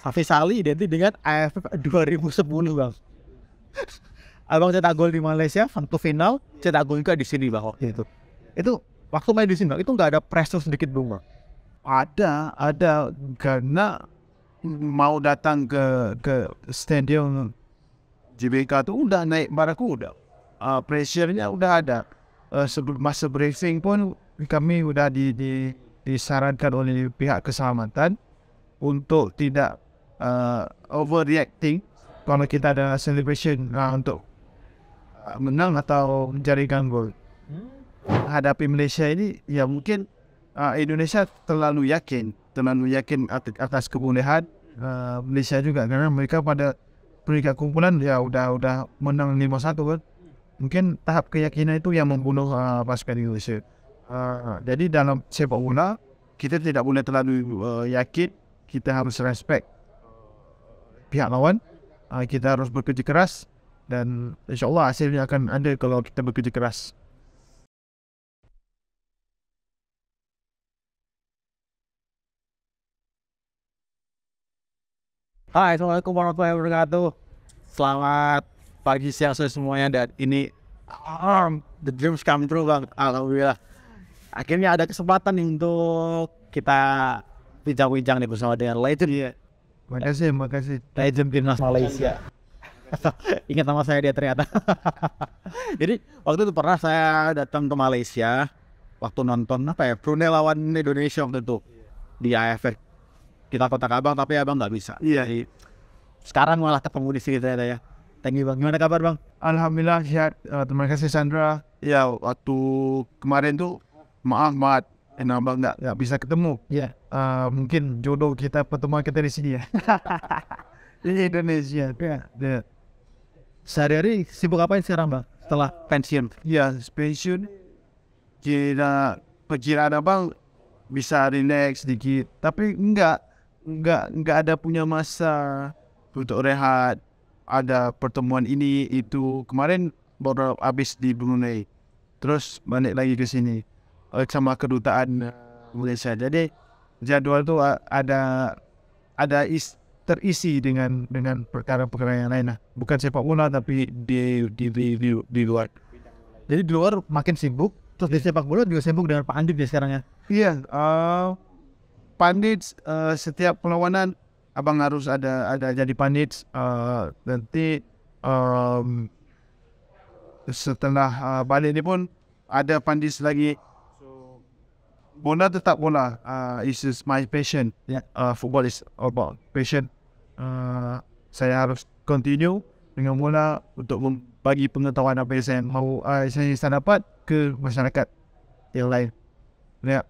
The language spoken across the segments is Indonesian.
Hafiz Ali identik dengan AFF 2010 bang abang cetak gol di Malaysia waktu final cetak gol juga di sini bang waktu itu itu waktu main di sini bang itu nggak ada pressure sedikit bung bang ada ada karena mau datang ke ke stadion JBK itu udah naik baraku, uh, pressure-nya udah ada uh, sebelum masa briefing pun kami udah di, di disarankan oleh pihak keselamatan untuk tidak uh, overreacting kalau kita ada celebration uh, untuk uh, menang atau menjaringkan gol. Hmm. Hadapi Malaysia ini, ya mungkin uh, Indonesia terlalu yakin, terlalu yakin atas kebolehan uh, Malaysia juga. Karena mereka pada peringkat kumpulan ya sudah sudah menang 5-1 kan. Mungkin tahap keyakinan itu yang membunuh uh, pasukan Indonesia. Uh, jadi dalam sepak bola, kita tidak boleh terlalu uh, yakin, kita harus respect pihak lawan uh, kita harus bekerja keras dan insyaallah hasilnya akan ada kalau kita bekerja keras Hai, Assalamualaikum warahmatullahi wabarakatuh. Selamat pagi, siang, sore semuanya. Dan ini um, the dreams come true bang. Alhamdulillah. Akhirnya ada kesempatan untuk kita bincang-bincang nih bersama dengan legend yeah. Makasih, makasih. Tajem timnas Malaysia. Iya. Ingat nama saya dia ternyata. Jadi waktu itu pernah saya datang ke Malaysia waktu nonton apa ya Brunei lawan Indonesia waktu itu di AFF. Kita kota abang tapi abang nggak bisa. Iya. Jadi, sekarang malah ketemu di sini ternyata ya. Thank you bang. Gimana kabar bang? Alhamdulillah sehat. Eh, terima kasih Sandra. Ya waktu kemarin tuh maaf maaf kenapa nggak nggak bisa ketemu ya uh, mungkin jodoh kita pertemuan kita di sini ya di Indonesia ya yeah. sehari-hari sibuk apa sekarang bang setelah pensiun ya yeah, pensiun kira perkiraan abang bisa relax sedikit tapi enggak enggak enggak ada punya masa untuk rehat ada pertemuan ini itu kemarin baru habis di Brunei terus balik lagi ke sini oleh sama kedutaan eh, Malaysia. Jadi jadual tu eh, ada ada is, terisi dengan dengan perkara-perkara yang lain lah. Bukan sepak bola tapi di di di, di, di luar. Jadi di luar makin sibuk, terus di sepak bola juga sibuk dengan Pak Andi dia sekarang ya. Iya, uh, eh, pandit uh, setiap perlawanan abang harus ada ada jadi pandit uh, nanti um, setelah uh, balik ni pun ada pandit lagi bola tetap bola. Uh, ah, it's my passion. Yeah. Ya, uh, football is about passion. Uh, saya harus continue dengan bola untuk membagi pengetahuan apa yang saya mahu uh, ah, saya, saya dapat ke masyarakat yang lain. Ya. Yeah.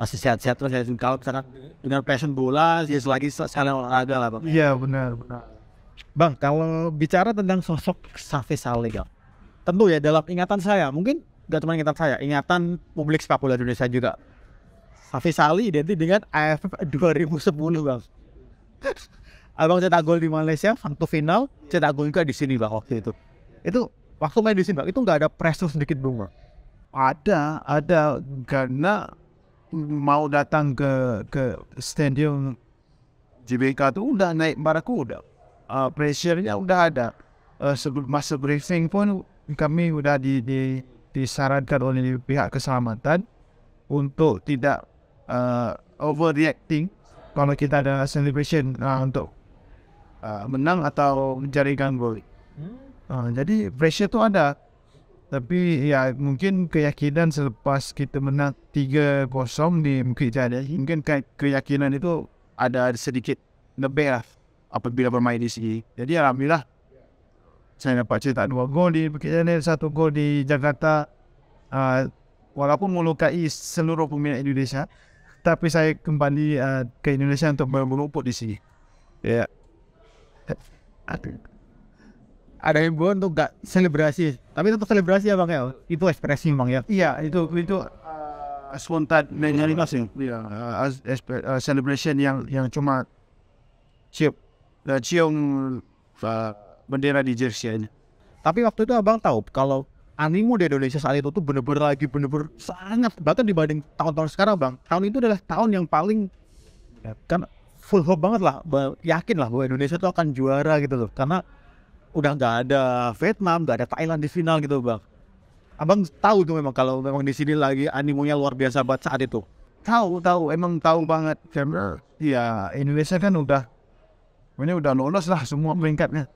Masih sehat-sehat terus saya kalau sekarang dengan passion bola, ya selagi sekarang olahraga lah bang. Iya yeah, benar benar. Bang, kalau bicara tentang sosok Safi Salega, tentu ya dalam ingatan saya mungkin gak cuma ingatan saya, ingatan publik sepak bola Indonesia juga. Hafiz Ali identik dengan AFF 2010 bang. Abang cetak gol di Malaysia waktu final, cetak gol juga di sini bang waktu itu. Itu waktu main di sini bang, itu nggak ada pressure sedikit bang. Ada, ada karena mau datang ke ke stadion JBK itu udah naik barakuda. Uh, pressure-nya udah ada. Uh, sebelum masa briefing pun kami udah di, di disarankan oleh pihak keselamatan untuk tidak uh, overreacting kalau kita ada celebration uh, untuk uh, menang atau mencari gol. Hmm. Uh, jadi pressure tu ada. Tapi ya mungkin keyakinan selepas kita menang 3-0 di Bukit Jaya mungkin ke- keyakinan itu ada sedikit lebih lah apabila bermain di sini. Jadi alhamdulillah saya nampak cetak dua gol di Bukit Jalil, satu gol di Jakarta. Uh, walaupun melukai seluruh pemain Indonesia, tapi saya kembali uh, ke Indonesia untuk berumput di sini. Ya. Yeah. Ada himbauan untuk gak selebrasi, tapi tetap selebrasi ya bang ya. Itu ekspresi bang ya. Iya, itu itu uh, spontan menyanyi masing. Ya? Iya, yeah. celebration yang yang cuma cium, cium bendera di jersey aja. Tapi waktu itu abang tahu kalau animo di Indonesia saat itu tuh bener-bener lagi bener-bener sangat bahkan dibanding tahun-tahun sekarang bang. Tahun itu adalah tahun yang paling ya, kan full hope banget lah, yakin lah bahwa Indonesia tuh akan juara gitu loh. Karena udah nggak ada Vietnam, nggak ada Thailand di final gitu bang. Abang tahu tuh memang kalau memang di sini lagi animonya luar biasa banget saat itu. Tahu tahu emang tahu banget. Iya Indonesia kan udah ini udah lolos lah semua peringkatnya.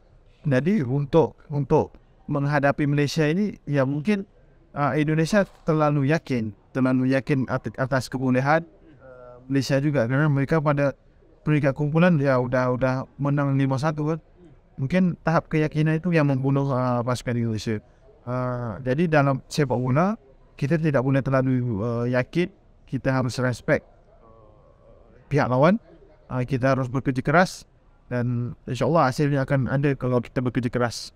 Jadi untuk untuk menghadapi Malaysia ini ya mungkin uh, Indonesia terlalu yakin terlalu yakin atas kebolehan eh, Malaysia juga kerana mereka pada peringkat kumpulan ya sudah sudah menang lima satu kan. Mungkin tahap keyakinan itu yang membunuh uh, pasukan Indonesia. Uh, jadi dalam sepak bola kita tidak boleh terlalu uh, yakin kita harus respect pihak lawan uh, kita harus bekerja keras dan Insyaallah hasilnya akan ada kalau kita bekerja keras.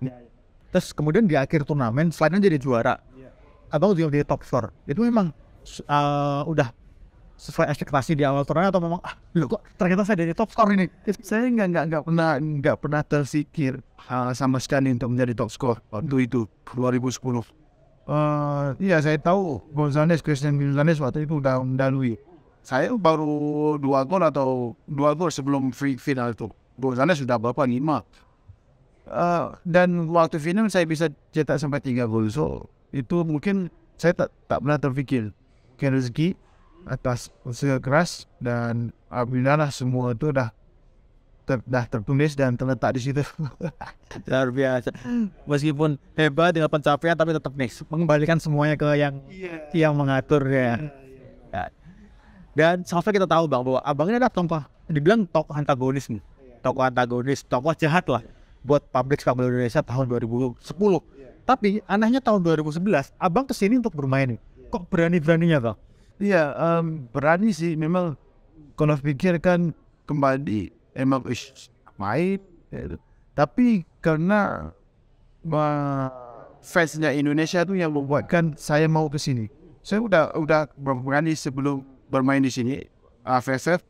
Ya, ya. Terus kemudian di akhir turnamen selain jadi juara ya. atau jadi top four itu memang uh, udah sesuai ekspektasi di awal turnamen atau memang ah lo kok ternyata saya dari top score ini saya nggak nggak nggak pernah nggak pernah tersikir uh, sama sekali untuk menjadi top score waktu hmm. itu 2010 uh, eh, iya saya tahu Gonzalez Christian Gonzalez waktu itu udah mendalui saya baru dua gol atau dua gol sebelum final itu golannya sudah berapa lima uh, dan waktu final saya bisa cetak sampai tiga gol so itu mungkin saya tak tak pernah terfikir mungkin rezeki atas usaha keras dan alhamdulillah semua itu dah ter, dah tertulis dan terletak di situ luar biasa meskipun hebat dengan pencapaian tapi tetap nih mengembalikan semuanya ke yang yeah. yang mengatur ya, yeah, yeah. ya dan sampai kita tahu bang bahwa abang ini adalah tokoh, dibilang tokoh antagonis nih, iya. tokoh antagonis, tokoh jahat lah buat publik sepak bola Indonesia tahun 2010. Iya. Tapi anehnya tahun 2011, abang kesini untuk bermain nih. Iya. Kok berani-beraninya bang? Iya, um, berani sih. Memang kalau pikir kan kembali emang ish, main. Ya. Gitu. Tapi karena fansnya Indonesia tuh yang membuatkan saya mau kesini. Saya udah udah berani sebelum bermain di sini uh, eh, VSF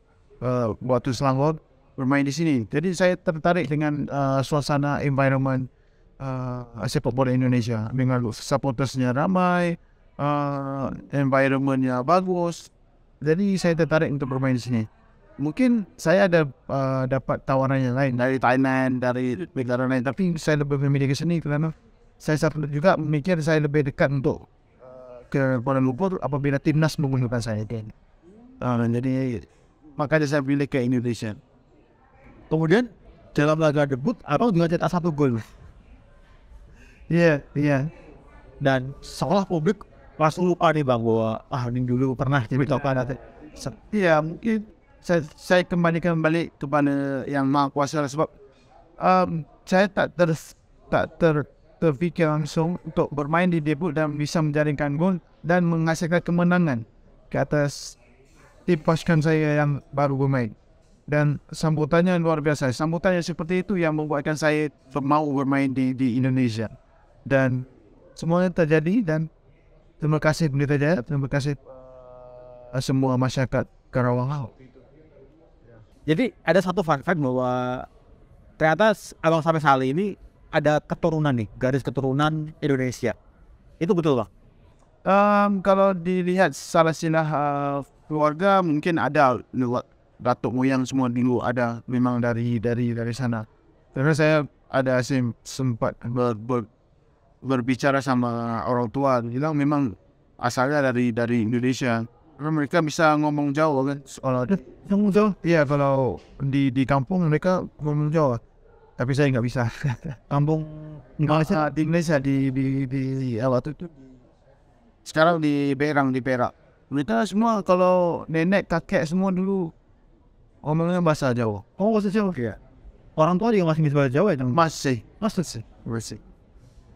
waktu uh, Selangor bermain di sini jadi saya tertarik dengan uh, suasana environment uh, sepak bola Indonesia Mengalu, supportersnya ramai uh, environmentnya bagus jadi saya tertarik untuk bermain di sini mungkin saya ada uh, dapat tawaran yang lain dari Thailand dari negara lain tapi saya lebih memilih ke sini kerana saya juga memikir saya lebih dekat untuk ke Kuala Lumpur apabila timnas menggunakan saya. Okay. Nah, jadi makanya saya pilih ke Indonesia. Kemudian dalam laga debut Abang juga cetak satu gol. Iya, yeah, iya. Yeah. Dan seolah publik pas lupa nih Bang bahwa ah ini dulu pernah jadi top Iya, Iya, mungkin saya, saya kembali kembali kepada yang Maha Kuasa sebab um, saya tak ter tak ter terpikir langsung untuk bermain di debut dan bisa menjaringkan gol dan menghasilkan kemenangan ke atas di pasukan saya yang baru bermain dan sambutannya luar biasa. Sambutannya seperti itu yang membuatkan saya mau bermain di, di Indonesia. Dan semuanya terjadi dan terima kasih Pendeta jaya, terima kasih eh, semua masyarakat Karawang. Jadi ada satu fun fact bahwa ternyata Abang Sampai Sali ini ada keturunan nih, garis keturunan Indonesia. Itu betul bang? Um, kalau dilihat salah silah uh, keluarga mungkin ada datuk moyang semua dulu ada memang dari dari dari sana. Terus saya ada sem sempat ber, ber, berbicara sama orang tua bilang memang asalnya dari dari Indonesia. Karena mereka bisa ngomong Jawa kan. Kalau ngomong Jawa? Iya kalau di di kampung mereka ngomong jauh Tapi saya nggak bisa. kampung ah, Malaysia di Indonesia di di di, di apa Sekarang di Berang di Perak. Mereka semua kalau nenek kakek semua dulu ngomongnya bahasa Jawa. Oh bahasa Jawa? Iya. Orang tua juga masih bahasa Jawa ya? Masih. Masih. Masih.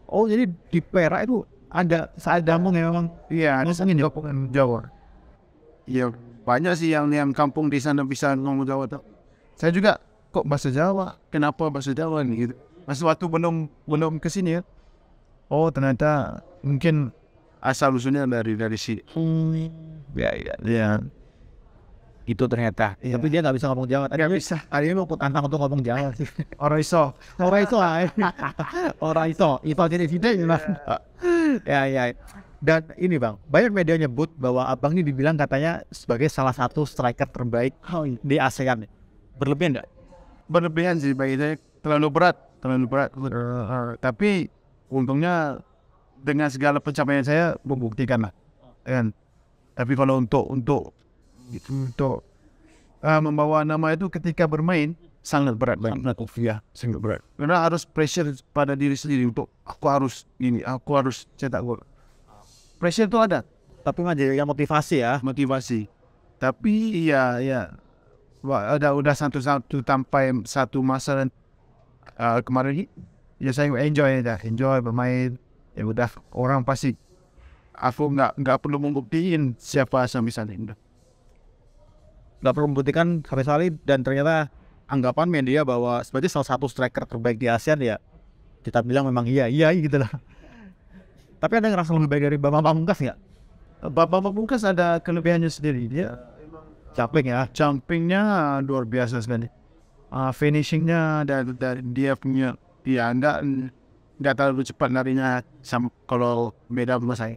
Oh jadi di Perak itu ada saat damung ya memang? Iya. Ngomongin Jawa. Jawa. Iya banyak sih yang yang kampung di sana bisa ngomong Jawa Saya juga kok bahasa Jawa. Kenapa bahasa Jawa nih? Gitu. Mas waktu belum belum kesini ya. Oh ternyata mungkin asal ah, usulnya dari dari si hmm. ya ya, ya. itu ternyata ya. tapi dia nggak bisa ngomong Jawa tadi nggak bisa tadi mau tantang untuk ngomong Jawa sih orang iso orang iso ah. orang iso itu jadi tidak ya ya dan ini bang banyak media nyebut bahwa abang ini dibilang katanya sebagai salah satu striker terbaik oh, iya. di ASEAN berlebihan nggak berlebihan sih bagi saya terlalu berat terlalu berat tapi untungnya dengan segala pencapaian saya membuktikan lah oh. kan tapi kalau untuk untuk untuk uh, membawa nama itu ketika bermain sangat berat bang. sangat ya sangat berat karena harus pressure pada diri sendiri untuk aku harus ini aku harus cetak gol pressure itu ada tapi yang motivasi ya motivasi tapi ya ya Wah, ada udah satu satu sampai satu masa uh, kemarin ya saya enjoy ya enjoy bermain ya udah orang pasti aku nggak nggak perlu membuktiin siapa Sami ini nggak perlu membuktikan sampai salib dan ternyata anggapan media bahwa sebagai salah satu striker terbaik di ASEAN ya kita bilang memang iya iya, iya gitu lah tapi ada ngerasa lebih baik dari Bapak Pamungkas nggak Bapak Pamungkas ada kelebihannya sendiri dia jumping ya jumpingnya luar biasa sekali uh, finishingnya dan, dan dia punya ya enggak nggak terlalu cepat larinya sama kalau beda sama saya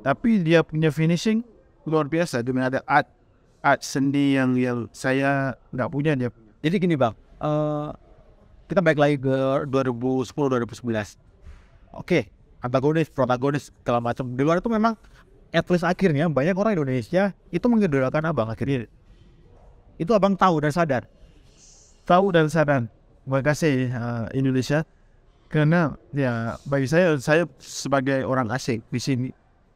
tapi dia punya finishing luar biasa dengan ada art art sendi yang yang saya nggak punya dia jadi gini bang uh, kita balik lagi ke 2010 2011 oke okay. antagonis protagonis segala macam di luar itu memang at least akhirnya banyak orang Indonesia itu mengidolakan abang akhirnya itu abang tahu dan sadar tahu dan sadar terima kasih uh, Indonesia Kerana ya bagi saya saya sebagai orang asing di sini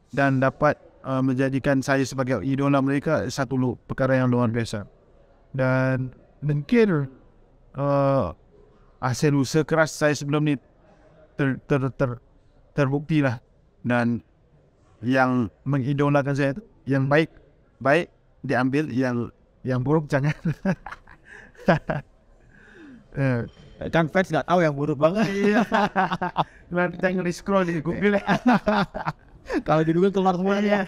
dan dapat uh, menjadikan saya sebagai idola mereka satu lu, perkara yang luar biasa. Dan mungkin uh, hasil usaha keras saya sebelum ni ter, ter, ter, ter terbukti lah dan yang mengidolakan saya itu yang baik baik diambil yang yang buruk jangan. uh. kan fans nggak tahu yang buruk banget iya nah kita ngeri scroll di Google ya. kalau di Google keluar semua iya.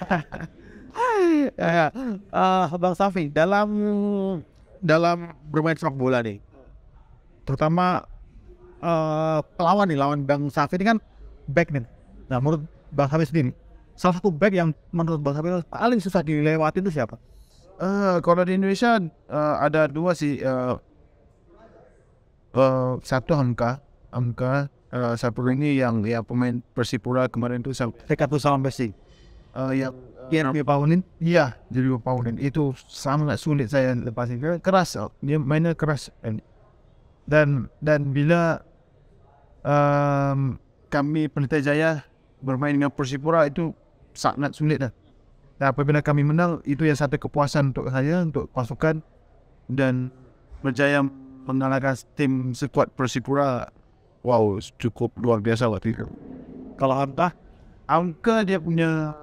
ya uh, Bang Safi dalam dalam bermain sepak bola nih terutama uh, lawan nih lawan Bang Safi ini kan back nih nah menurut Bang Safi sendiri salah satu back yang menurut Bang Safi paling susah dilewati itu siapa? Uh, kalau di Indonesia uh, ada dua sih uh, uh, satu angka angka uh, siapa ini yang ya pemain Persipura kemarin itu satu. dekat tu sama Messi uh, yang Jeremy uh, Paulin iya Jeremy Paulin itu sangat sulit saya lepasin keras dia mainnya keras dan dan bila um, kami Pelita Jaya bermain dengan Persipura itu sangat sulit dah. Dan apabila kami menang itu yang satu kepuasan untuk saya untuk pasukan dan berjaya mengalahkan tim sekuat Persipura wow cukup luar biasa waktu itu kalau angka angka dia punya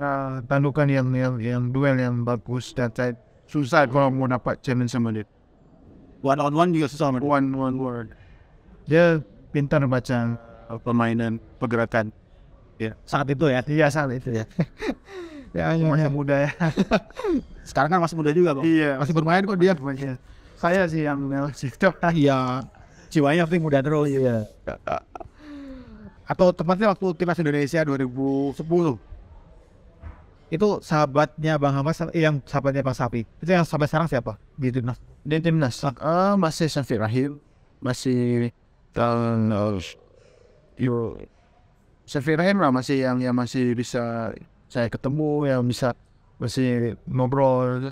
uh, tandukan yang, yang yang duel yang bagus dan saya susah kalau mau dapat challenge sama dia one on one juga susah one on one word, dia pintar baca uh, permainan pergerakan ya yeah. saat itu ya iya saat itu ya. ya ya, ya, ya. muda ya sekarang kan masih muda juga bang iya masih bermain kok dia masih, saya sih yang sektor gitu. ya jiwanya pasti muda terus ya. Atau tempatnya waktu timnas Indonesia 2010 itu sahabatnya Bang Hamas eh, yang sahabatnya Bang Sapi itu yang sampai sekarang siapa di timnas di timnas uh, masih Syafiq Rahim masih tahun itu eh, Syafiq Rahim lah masih yang yang masih bisa saya ketemu yang bisa masih ngobrol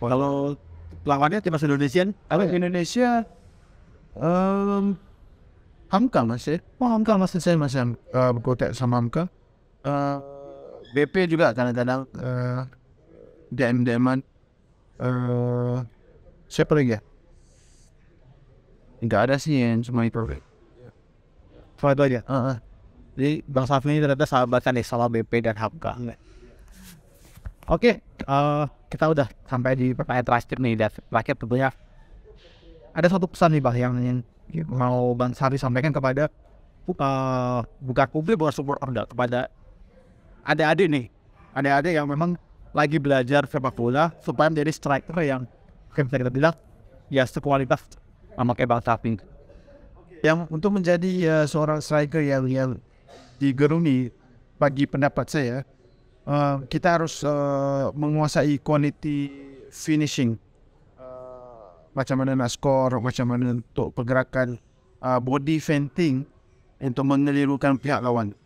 kalau lawannya timnas eh, ya? Indonesia apa Indonesia um, Hamka masih, oh, Hamka masih saya masih eh, berkotak uh, sama Hamka uh, eh, BP juga kadang-kadang uh, DM DMan uh, siapa lagi ya Enggak ada sih yang semuanya perfect cuma itu aja uh, jadi Bang Safi ini ternyata sahabatan nih sama BP dan Hamka iya. oke okay, uh, kita udah sampai di pertanyaan terakhir nih dan terakhir tentunya ada satu pesan nih bang yang ingin mau bang Sari sampaikan kepada uh, buka publik buka support anda kepada adik-adik nih adik-adik yang memang lagi belajar sepak bola supaya menjadi striker yang kayak bisa kita bilang ya sekualitas sama kayak Bang Sari yang untuk menjadi uh, seorang striker yang yang digeruni bagi pendapat saya uh, kita harus uh, menguasai quality finishing uh, macam mana nak score macam mana untuk pergerakan uh, body fainting untuk mengelirukan pihak lawan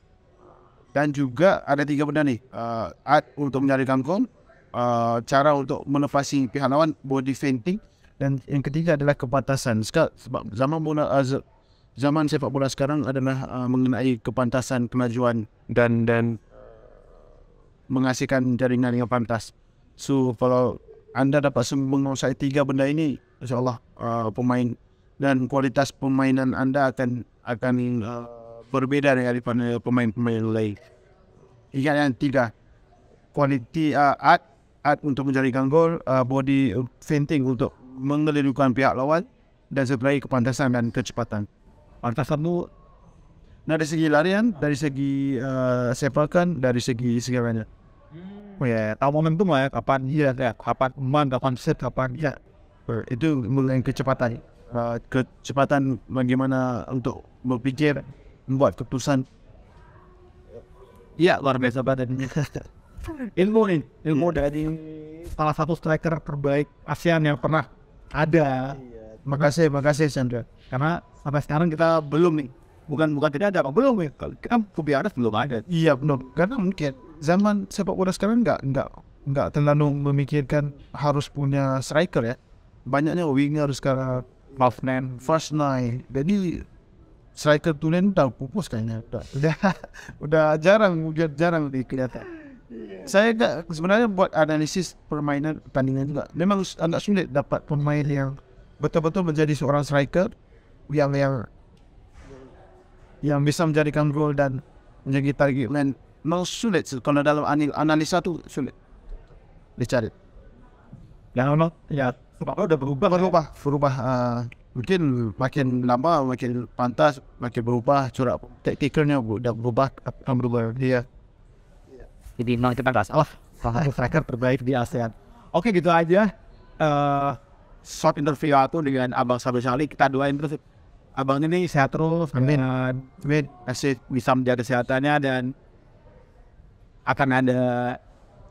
dan juga ada tiga benda ni uh, art untuk menjadikan gol uh, cara untuk menepasi pihak lawan body fainting dan yang ketiga adalah kepantasan sebab zaman bola zaman sepak bola sekarang adalah uh, mengenai kepantasan kemajuan dan dan menghasilkan jaringan yang pantas. So kalau anda dapat menguasai tiga benda ini, insyaAllah uh, pemain dan kualitas pemainan anda akan akan uh, berbeda daripada pemain-pemain lain. Ikan yang tiga, kualiti uh, art, art untuk menjaringkan gol, uh, body fainting untuk mengelirukan pihak lawan dan sebelahi kepantasan dan kecepatan. Pantasan tu dari segi larian, dari segi uh, sepakan, dari segi segalanya. Segi- segi- hmm. ya tahu momentum lah ya kapan iya ya, kapan umpan kapan set kapan iya. itu mulai kecepatan uh, kecepatan bagaimana untuk berpikir membuat keputusan Iya luar biasa banget ilmu nih ilmu yeah. dari salah satu striker terbaik ASEAN yang pernah ada yeah. Iya. makasih makasih Sandra. karena sampai sekarang kita belum nih bukan bukan tidak ada belum ya kita kubiaras belum ada iya belum karena mungkin zaman sepak bola sekarang enggak enggak enggak terlalu memikirkan harus punya striker ya. Banyaknya winger sekarang half nine, first nine. Jadi striker tu tulen dah pupus kayaknya. Dah, dah, udah jarang wujud jarang di kelihatan. Saya enggak sebenarnya buat analisis permainan pertandingan juga. Memang agak sulit dapat pemain yang betul-betul menjadi seorang striker yang yang yang bisa menjadikan gol dan menjadi target man memang sulit kalau dalam analisa tuh sulit dicari. Ya, no, ya, Bapak udah berubah. Berubah, ya? berubah. Uh, mungkin makin lama makin pantas, makin berubah corak taktikalnya udah berubah, akan berubah. dia. Jadi no itu Allah. Salah satu striker terbaik di ASEAN. Oke gitu aja. Uh, short interview aku dengan Abang Sabri Sali. Kita doain terus Abang ini sehat terus. Amin. Uh, eh, Amin. Masih bisa menjaga kesehatannya dan akan ada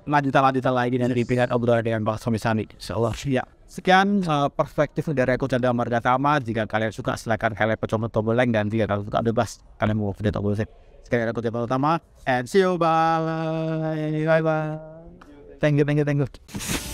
lanjutan-lanjutan lagi dan repeat obrolan dengan Pak Somi Sandi. Insyaallah. Ya. Sekian uh, perspektif dari aku Chandra Mardatama. Jika kalian suka silakan kalian pencet tombol like dan jika kalian suka bebas kalian mau video tombol like. Sekian aku Chandra Mardatama and see you bye bye bye. Thank you thank you thank you.